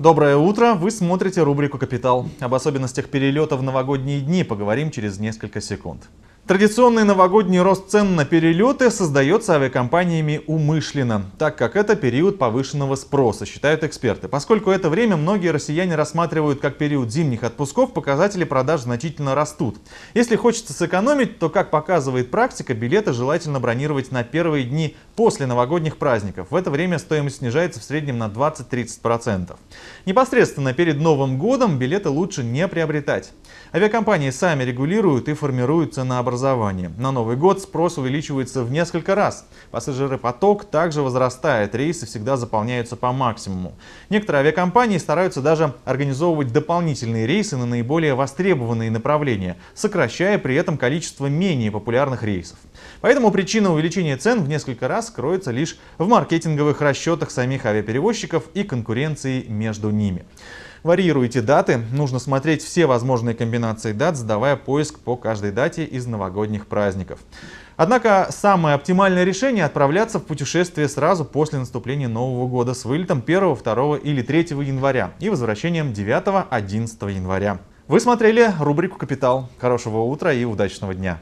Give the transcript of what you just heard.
Доброе утро! Вы смотрите рубрику «Капитал». Об особенностях перелета в новогодние дни поговорим через несколько секунд. Традиционный новогодний рост цен на перелеты создается авиакомпаниями умышленно, так как это период повышенного спроса, считают эксперты. Поскольку это время многие россияне рассматривают как период зимних отпусков, показатели продаж значительно растут. Если хочется сэкономить, то, как показывает практика, билеты желательно бронировать на первые дни после новогодних праздников. В это время стоимость снижается в среднем на 20-30%. Непосредственно перед Новым годом билеты лучше не приобретать. Авиакомпании сами регулируют и формируют ценообразование образования. На Новый год спрос увеличивается в несколько раз. Пассажиропоток также возрастает, рейсы всегда заполняются по максимуму. Некоторые авиакомпании стараются даже организовывать дополнительные рейсы на наиболее востребованные направления, сокращая при этом количество менее популярных рейсов. Поэтому причина увеличения цен в несколько раз кроется лишь в маркетинговых расчетах самих авиаперевозчиков и конкуренции между ними. Варьируйте даты, нужно смотреть все возможные комбинации дат, задавая поиск по каждой дате из новогодних праздников. Однако самое оптимальное решение – отправляться в путешествие сразу после наступления Нового года с вылетом 1, 2 или 3 января и возвращением 9, 11 января. Вы смотрели рубрику «Капитал». Хорошего утра и удачного дня!